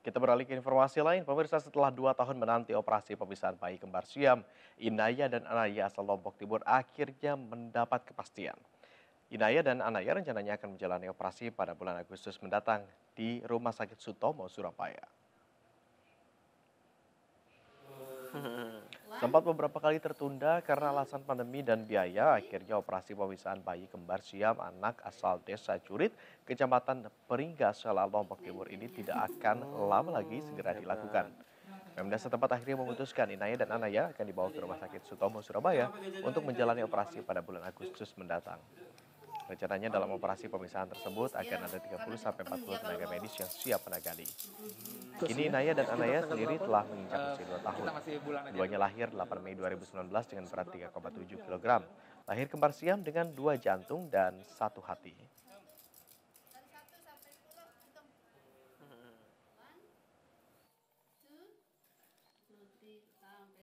Kita beralih ke informasi lain, pemirsa setelah dua tahun menanti operasi pemisahan bayi kembar siam, Inaya dan Anaya asal Lombok Timur akhirnya mendapat kepastian. Inaya dan Anaya rencananya akan menjalani operasi pada bulan Agustus mendatang di Rumah Sakit Sutomo, Surabaya. Sempat beberapa kali tertunda karena alasan pandemi dan biaya, akhirnya operasi pemisahan bayi kembar siam anak asal desa Curit, kecamatan Peringga, Salah Lombok Timur ini tidak akan lama lagi segera dilakukan. Pemda setempat akhirnya memutuskan Inaya dan Anaya akan dibawa ke Rumah Sakit Sutomo, Surabaya untuk menjalani operasi pada bulan Agustus mendatang. Rencananya dalam oh, iya, operasi iya. pemisahan tersebut iya, akan ada 30-40 tenaga medis yang siap menangani. Kini Naya dan Anaya sendiri telah menginjak eh, usia 2 tahun. Duanya lahir 8 Mei 2019 dengan berat 3,7 kg. Lahir kembar siam dengan dua jantung dan satu hati.